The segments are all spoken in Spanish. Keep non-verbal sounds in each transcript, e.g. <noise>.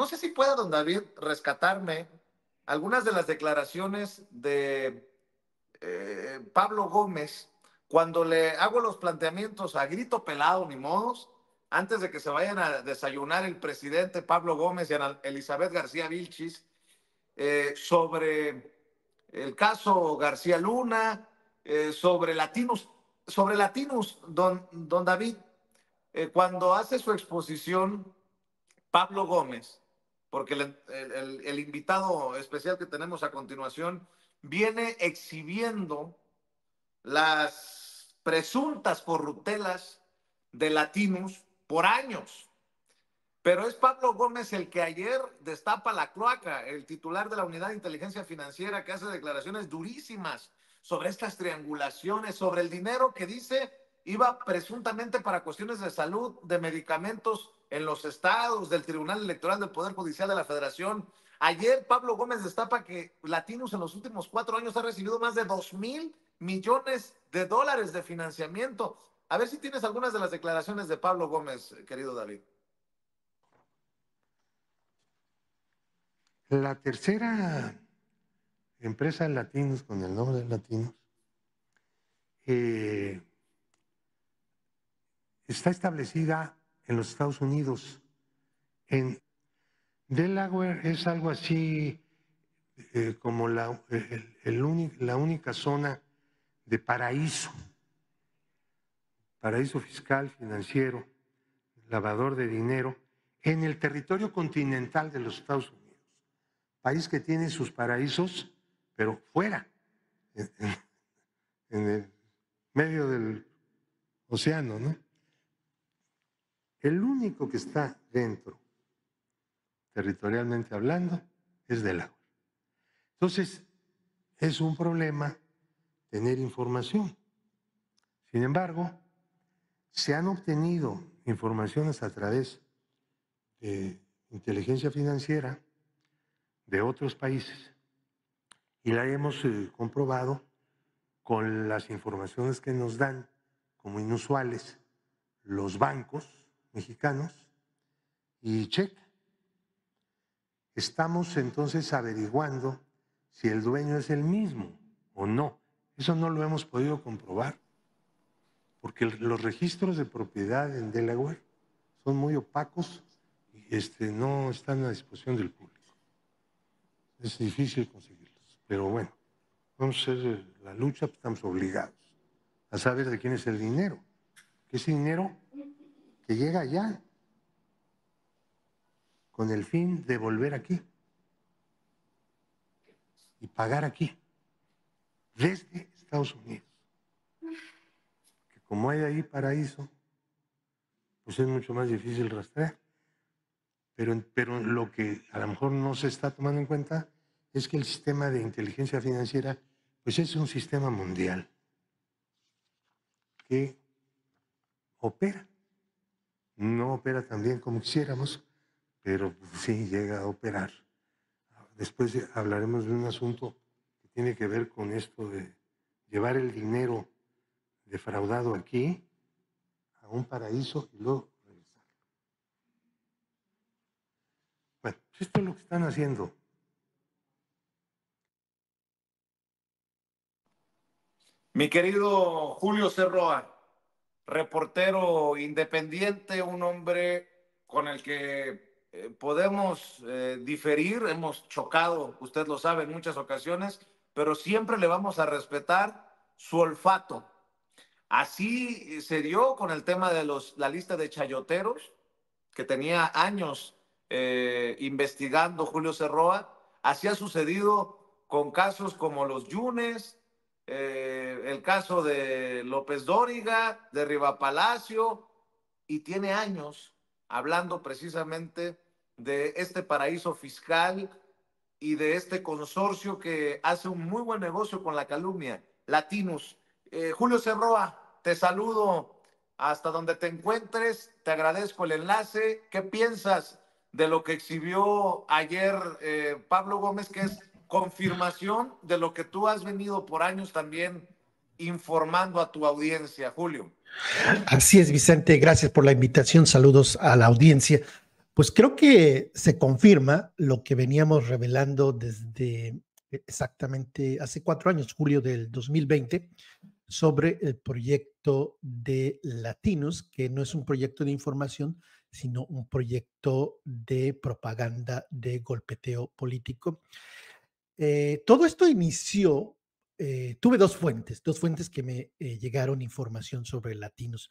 No sé si pueda, don David, rescatarme algunas de las declaraciones de eh, Pablo Gómez cuando le hago los planteamientos a grito pelado, ni modos, antes de que se vayan a desayunar el presidente Pablo Gómez y Elizabeth García Vilchis eh, sobre el caso García Luna, eh, sobre Latinos, sobre Latinos, don, don David, cuando hace su exposición, Pablo Gómez porque el, invitado especial que tenemos a continuación viene exhibiendo las presuntas corruptelas de Latinos por años. Pero es Pablo Gómez el que ayer destapa la cloaca, el titular de la Unidad de Inteligencia Financiera, que hace declaraciones durísimas sobre estas triangulaciones, sobre el dinero que dice iba presuntamente para cuestiones de salud, de medicamentos en los estados, del Tribunal Electoral del Poder Judicial de la Federación. Ayer Pablo Gómez destapa que Latinos en los últimos cuatro años ha recibido más de dos mil millones de dólares de financiamiento. A ver si tienes algunas de las declaraciones de Pablo Gómez, querido David. La tercera empresa de Latinos, con el nombre de Latinos, eh, está establecida en los Estados Unidos. En Delaware es algo así eh, como la, única zona de paraíso, paraíso fiscal, financiero, lavador de dinero, en el territorio continental de los Estados Unidos, país que tiene sus paraísos, pero fuera, en el medio del océano, ¿no? El único que está dentro, territorialmente hablando, es del agua. Entonces, es un problema tener información. Sin embargo, se han obtenido informaciones a través de inteligencia financiera de otros países y la hemos eh, comprobado con las informaciones que nos dan como inusuales los bancos mexicanos y checa. Estamos entonces averiguando si el dueño es el mismo o no. Eso no lo hemos podido comprobar, porque los registros de propiedad en Delaware son muy opacos y este, no están a disposición del público. Es difícil conseguirlos, pero bueno, vamos a hacer eh, la lucha, pues, estamos obligados a saber de quién es el dinero, ese dinero llega allá con el fin de volver aquí y pagar aquí, desde Estados Unidos. Que como hay ahí paraíso, pues es mucho más difícil rastrear. Pero, pero lo que a lo mejor no se está tomando en cuenta es que el sistema de inteligencia financiera, pues es un sistema mundial que opera no opera tan bien como quisiéramos, pero sí llega a operar. Después hablaremos de un asunto que tiene que ver con esto de llevar el dinero defraudado aquí a un paraíso y luego regresar. Bueno, pues esto es lo que están haciendo. Mi querido Julio Cerroa, reportero independiente, un hombre con el que eh, podemos eh, diferir, hemos chocado, usted lo sabe, en muchas ocasiones, pero siempre le vamos a respetar su olfato. Así se dio con el tema de los, la lista de chayoteros, que tenía años eh, investigando Julio Cerroa. Así ha sucedido con casos como los Yunes, eh, el caso de López Dóriga, de Riva Palacio, y tiene años hablando precisamente de este paraíso fiscal y de este consorcio que hace un muy buen negocio con la calumnia, Latinus eh, Julio Cerroa, te saludo hasta donde te encuentres, te agradezco el enlace. ¿Qué piensas de lo que exhibió ayer eh, Pablo Gómez, que es confirmación de lo que tú has venido por años también informando a tu audiencia, Julio. Así es, Vicente, gracias por la invitación, saludos a la audiencia. Pues creo que se confirma lo que veníamos revelando desde exactamente hace cuatro años, julio del 2020, sobre el proyecto de Latinos, que no es un proyecto de información, sino un proyecto de propaganda de golpeteo político. Eh, todo esto inició, eh, tuve dos fuentes, dos fuentes que me eh, llegaron información sobre latinos,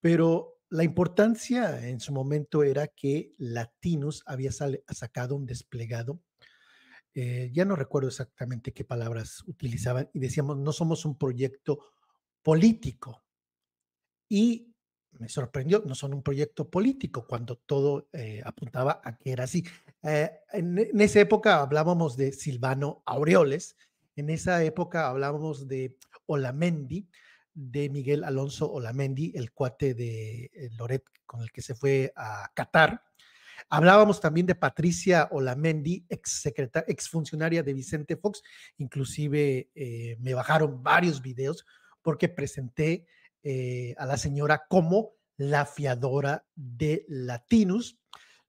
pero la importancia en su momento era que Latinos había sacado un desplegado, ya no recuerdo exactamente qué palabras utilizaban, y decíamos, no somos un proyecto político. Y me sorprendió, no son un proyecto político, cuando todo apuntaba a que era así. Eh, en, esa época hablábamos de Silvano Aureoles, en esa época hablábamos de Olamendi, de Miguel Alonso Olamendi, el cuate de eh, Loret con el que se fue a Qatar. Hablábamos también de Patricia Olamendi, ex, ex funcionaria de Vicente Fox. Inclusive eh, me bajaron varios videos porque presenté a la señora como la fiadora de Latinus.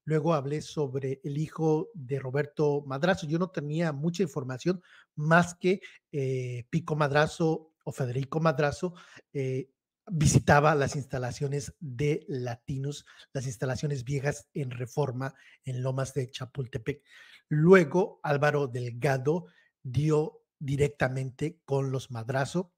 Luego hablé sobre el hijo de Roberto Madrazo. Yo no tenía mucha información más que eh, Pico Madrazo o Federico Madrazo eh, visitaba las instalaciones de Latinos, las instalaciones viejas en reforma en Lomas de Chapultepec. Luego Álvaro Delgado dio directamente con los Madrazo,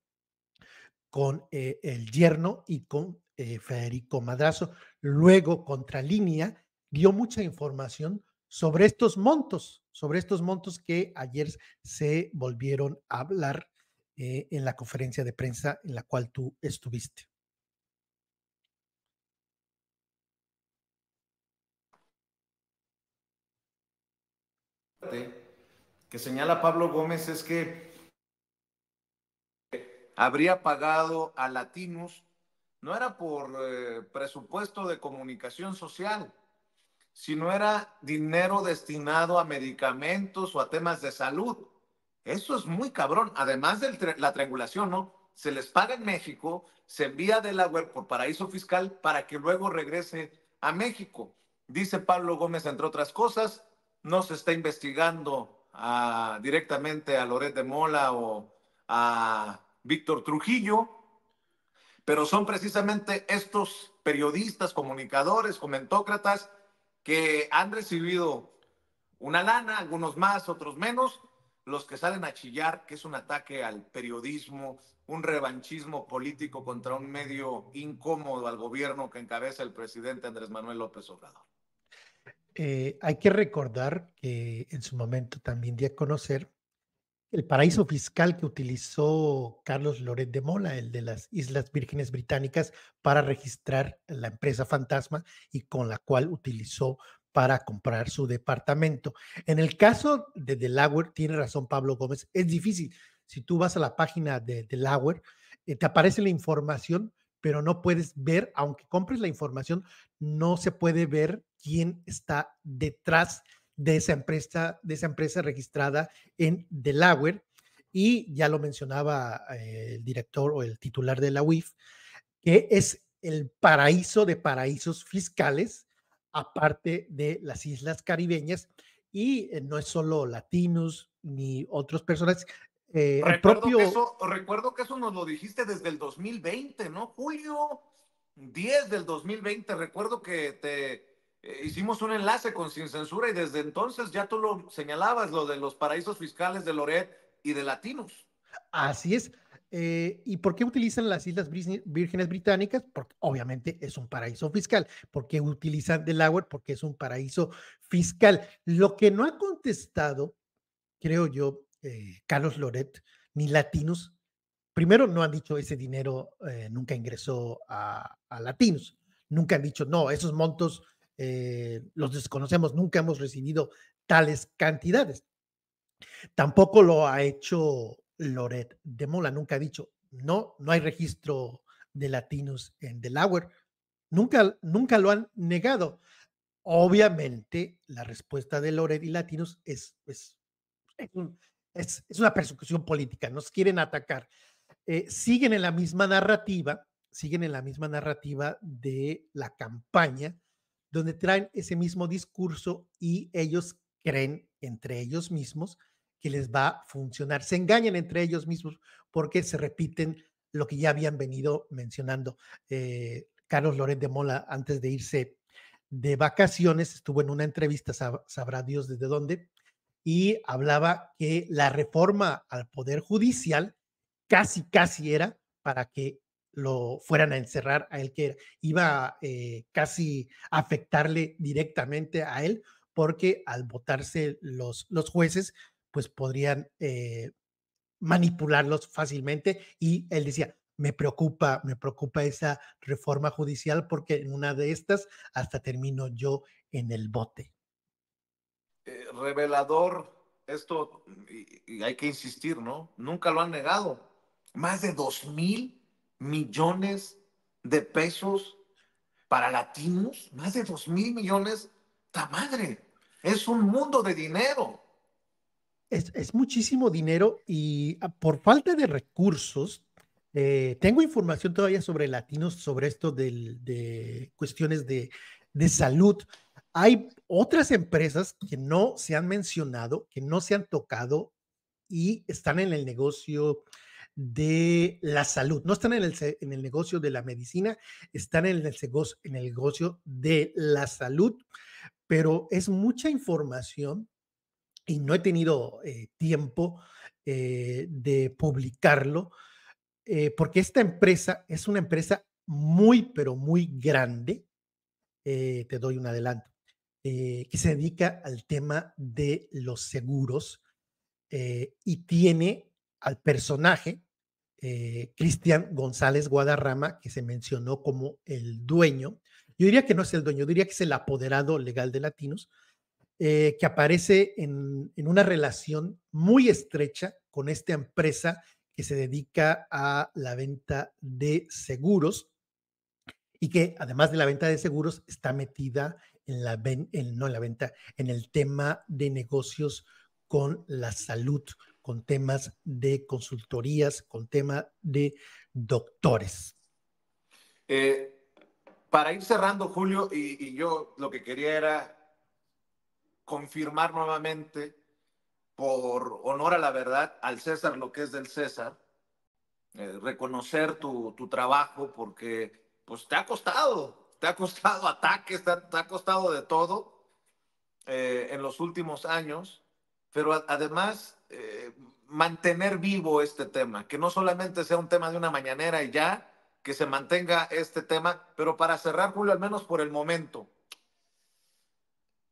con eh, el yerno y con Federico Madrazo. Luego, Contralínea dio mucha información sobre estos montos, sobre estos montos que ayer se volvieron a hablar eh, en la conferencia de prensa en la cual tú estuviste. que señala Pablo Gómez es que habría pagado a latinos, no era por eh, presupuesto de comunicación social, si no era dinero destinado a medicamentos o a temas de salud. Eso es muy cabrón, además de la triangulación, ¿no? Se les paga en México, se envía de la web por paraíso fiscal para que luego regrese a México. Dice Pablo Gómez, entre otras cosas, no se está investigando ah, directamente a Loret de Mola o a Víctor Trujillo, pero son precisamente estos periodistas, comunicadores, comentócratas, que han recibido una lana, algunos más, otros menos, los que salen a chillar que es un ataque al periodismo, un revanchismo político contra un medio incómodo al gobierno que encabeza el presidente Andrés Manuel López Obrador. Eh, hay que recordar que en su momento también di a conocer el paraíso fiscal que utilizó Carlos Loret de Mola, el de las Islas Vírgenes Británicas, para registrar la empresa fantasma y con la cual utilizó para comprar su departamento. En el caso de Delaware, tiene razón Pablo Gómez, es difícil. Si tú vas a la página de Delaware, eh, te aparece la información, pero no puedes ver, aunque compres la información, no se puede ver quién está detrás de de esa empresa, de esa empresa registrada en Delaware. Y ya lo mencionaba eh, el director o el titular de la UIF, que es el paraíso de paraísos fiscales, aparte de las islas caribeñas. Y eh, no es solo latinos ni otras personas. Eh, propio... recuerdo que eso nos lo dijiste desde el 2020, ¿no, Julio? 10 del 2020. Recuerdo que te, eh, hicimos un enlace con Sin Censura y desde entonces ya tú lo señalabas, lo de los paraísos fiscales de Loret y de latinos. Así es. Eh, ¿Y por qué utilizan las Islas Vírgenes Británicas? Porque obviamente es un paraíso fiscal. ¿Por qué utilizan Delaware? Porque es un paraíso fiscal. Lo que no ha contestado, creo yo, eh, Carlos Loret, ni latinos, primero no han dicho ese dinero nunca ingresó a, latinos. Nunca han dicho, no, esos montos eh, los desconocemos, nunca hemos recibido tales cantidades. Tampoco lo ha hecho Loret de Mola, nunca ha dicho, no, no hay registro de latinos en Delaware, nunca, nunca lo han negado. Obviamente, la respuesta de Loret y latinos es, es, es, una persecución política, nos quieren atacar. Eh, siguen en la misma narrativa, siguen en la misma narrativa de la campaña donde traen ese mismo discurso y ellos creen entre ellos mismos que les va a funcionar. Se engañan entre ellos mismos porque se repiten lo que ya habían venido mencionando. Eh, Carlos Loret de Mola, antes de irse de vacaciones, estuvo en una entrevista, sabrá Dios desde dónde, y hablaba que la reforma al Poder Judicial casi, casi era para que lo fueran a encerrar a él, que iba eh, casi afectarle directamente a él, porque al votarse los, los jueces, pues podrían eh, manipularlos fácilmente. Y él decía, me preocupa, me preocupa esa reforma judicial porque en una de estas hasta termino yo en el bote. Eh, revelador, esto, y, hay que insistir, ¿no? Nunca lo han negado. Más de dos mil millones de pesos para latinos, más de dos mil millones, ta madre, es un mundo de dinero. Es, muchísimo dinero y ah, por falta de recursos, eh, tengo información todavía sobre latinos, sobre esto de cuestiones de, de salud. Hay otras empresas que no se han mencionado, que no se han tocado y están en el negocio de la salud. No están en el, negocio de la medicina, están en el, en el negocio de la salud, pero es mucha información y no he tenido eh, tiempo eh, de publicarlo, eh, porque esta empresa es una empresa muy, pero muy grande. te doy un adelanto. que se dedica al tema de los seguros y tiene al personaje eh, Cristian González Guadarrama, que se mencionó como el dueño. Yo diría que no es el dueño, diría que es el apoderado legal de Latinos, eh, que aparece en, una relación muy estrecha con esta empresa que se dedica a la venta de seguros y que además de la venta de seguros está metida en la, no en la venta, en el tema de negocios con la salud, con temas de consultorías, con temas de doctores. Eh, para ir cerrando, Julio, y, yo lo que quería era confirmar nuevamente, por honor a la verdad, al César lo que es del César, eh, reconocer tu, tu, trabajo porque pues te ha costado, te ha costado <laughs> ataques, te ha, costado de todo eh, en los últimos años pero además eh, mantener vivo este tema, que no solamente sea un tema de una mañanera y ya, que se mantenga este tema, pero para cerrar, Julio, al menos por el momento,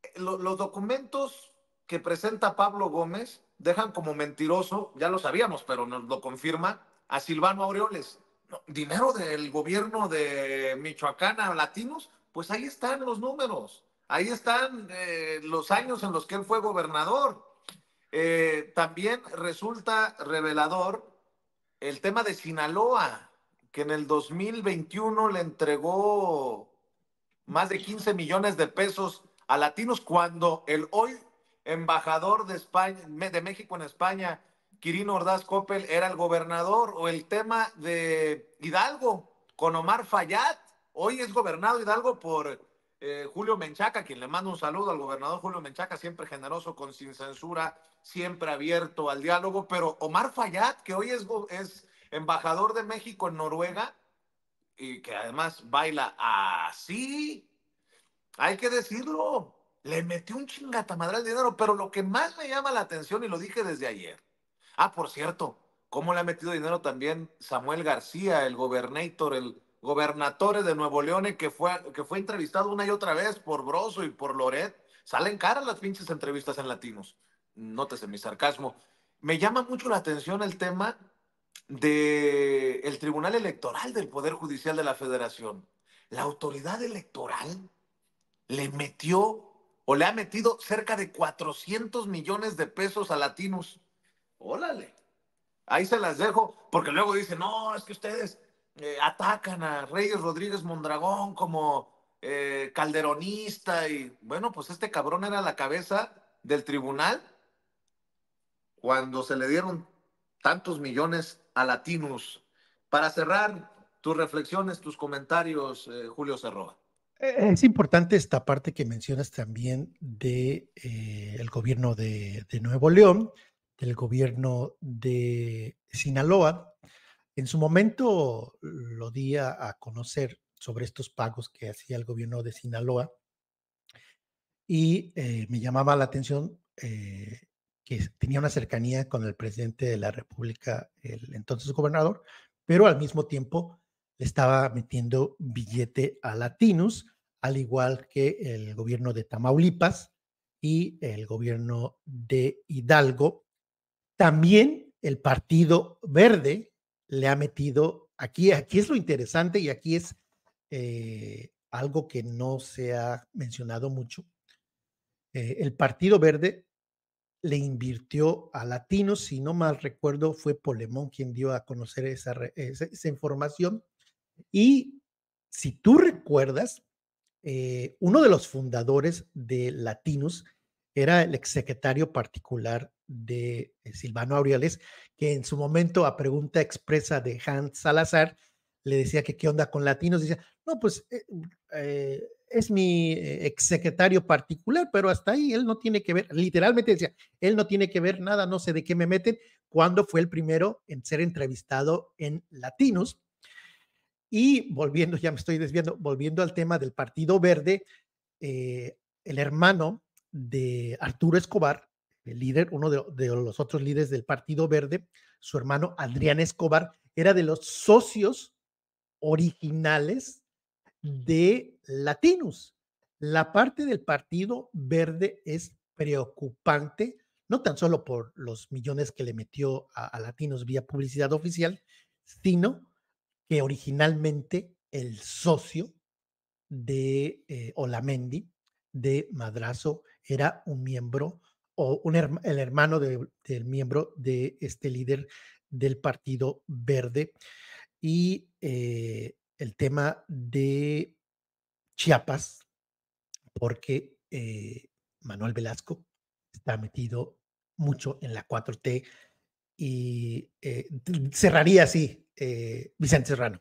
eh, los documentos que presenta Pablo Gómez dejan como mentiroso, ya lo sabíamos, pero nos lo confirma, a Silvano Aureoles. dinero del gobierno de Michoacán a latinos, pues ahí están los números, ahí están eh, los años en los que él fue gobernador. Eh, también resulta revelador el tema de Sinaloa, que en el 2021 le entregó más de 15 millones de pesos a latinos cuando el hoy embajador de España, de México en España, Quirino Ordaz Coppel, era el gobernador, o el tema de Hidalgo con Omar Fayad, hoy es gobernado Hidalgo por eh, Julio Menchaca, quien le mando un saludo al gobernador Julio Menchaca, siempre generoso, con sin censura, siempre abierto al diálogo, pero Omar Fayad, que hoy es, embajador de México en Noruega, y que además baila así, hay que decirlo, le metió un chingatamadral de dinero, pero lo que más me llama la atención, y lo dije desde ayer, ah, por cierto, cómo le ha metido dinero también Samuel García, el gobernator, el gobernadores de Nuevo León eh, que fue, que fue entrevistado una y otra vez por Broso y por Loret, salen cara las pinches entrevistas en latinos. Nótese mi sarcasmo. Me llama mucho la atención el tema del el Tribunal Electoral del Poder Judicial de la Federación. La autoridad electoral le metió o le ha metido cerca de 400 millones de pesos a latinos. Órale. Ahí se las dejo, porque luego dicen, no, es que ustedes eh, atacan a Reyes Rodríguez Mondragón como eh, calderonista y bueno, pues este cabrón era la cabeza del tribunal cuando se le dieron tantos millones a latinos. Para cerrar tus reflexiones, tus comentarios, eh, Julio Cerroa. Es importante esta parte que mencionas también de el gobierno de, de Nuevo León, del gobierno de Sinaloa, en su momento lo di a, conocer sobre estos pagos que hacía el gobierno de Sinaloa y eh, me llamaba la atención eh, que tenía una cercanía con el presidente de la República, el entonces gobernador, pero al mismo tiempo le estaba metiendo billete a latinos, al igual que el gobierno de Tamaulipas y el gobierno de Hidalgo. También el Partido Verde, le ha metido, aquí, aquí es lo interesante y aquí es eh, algo que no se ha mencionado mucho. Eh, el Partido Verde le invirtió a latinos, si no mal recuerdo, fue Polemón quien dio a conocer esa, información. Y si tú recuerdas, eh, uno de los fundadores de Latinos era el exsecretario particular de eh, Silvano Aureoles, que en su momento a pregunta expresa de Hans Salazar le decía que qué onda con latinos, decía, no, pues eh, eh, es mi secretario particular, pero hasta ahí él no tiene que ver, literalmente decía, él no tiene que ver nada, no sé de qué me meten, cuando fue el primero en ser entrevistado en latinos. Y volviendo, ya me estoy desviando, volviendo al tema del Partido Verde, el hermano de Arturo Escobar, el líder, uno de, los otros líderes del Partido Verde, su hermano Adrián Escobar, era de los socios originales de Latinos. La parte del Partido Verde es preocupante, no tan solo por los millones que le metió a, Latinos vía publicidad oficial, sino que originalmente el socio de eh, Olamendi, de Madrazo, era un miembro el hermano del miembro de este líder del Partido Verde. Y eh, el tema de Chiapas, porque eh, Manuel Velasco está metido mucho en la 4T y eh, cerraría así Vicente Serrano.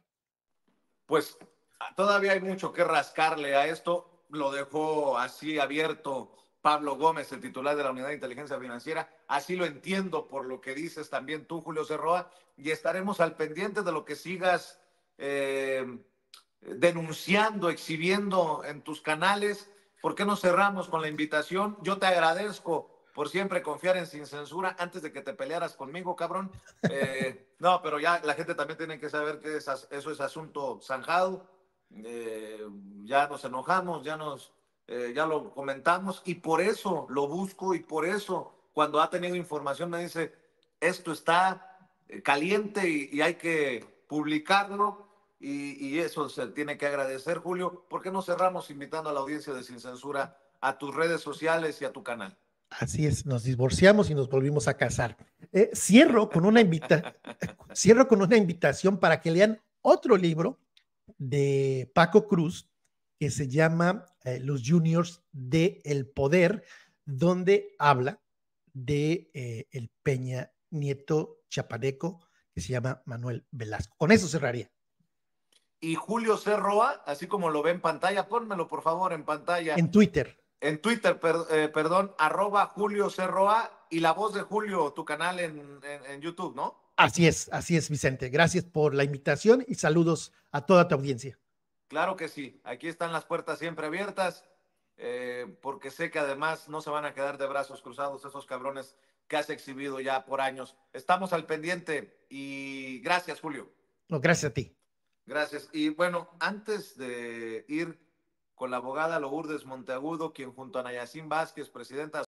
Pues ah, todavía hay mucho que rascarle a esto, lo dejó así abierto Pablo Gómez, el titular de la Unidad de Inteligencia Financiera. Así lo entiendo por lo que dices también tú, Julio Cerroa, y estaremos al pendiente de lo que sigas eh, denunciando, exhibiendo en tus canales. ¿Por qué no cerramos con la invitación? Yo te agradezco por siempre confiar en Sin Censura antes de que te pelearas conmigo, cabrón. Eh, no, pero ya la gente también tiene que saber que eso es asunto zanjado. Eh, ya nos enojamos, ya nos eh, ya lo comentamos, y por eso lo busco y por eso cuando ha tenido información me dice, esto está eh, caliente y, hay que publicarlo. Y, eso se tiene que agradecer, Julio. ¿Por qué no cerramos invitando a la audiencia de Sin Censura a tus redes sociales y a tu canal? Así es, nos divorciamos y nos volvimos a casar. Eh, cierro, con una <laughs> cierro con una invitación para que lean otro libro de Paco Cruz que se llama eh, los juniors de El Poder, donde habla de eh, el Peña Nieto Chapadeco, que se llama Manuel Velasco. Con eso cerraría. Y Julio Cerroa, así como lo ve en pantalla, pónmelo por favor en pantalla. En Twitter. En Twitter, eh, perdón, arroba Julio Cerroa y la voz de Julio, tu canal en YouTube, ¿no? Así es, así es, Vicente. Gracias por la invitación y saludos a toda tu audiencia. Claro que sí, aquí están las puertas siempre abiertas, eh, porque sé que además no se van a quedar de brazos cruzados esos cabrones que has exhibido ya por años. Estamos al pendiente y gracias, Julio. gracias a ti. Gracias. Y bueno, antes de ir con la abogada Lourdes Monteagudo, quien junto a Nayacín Vázquez, presidenta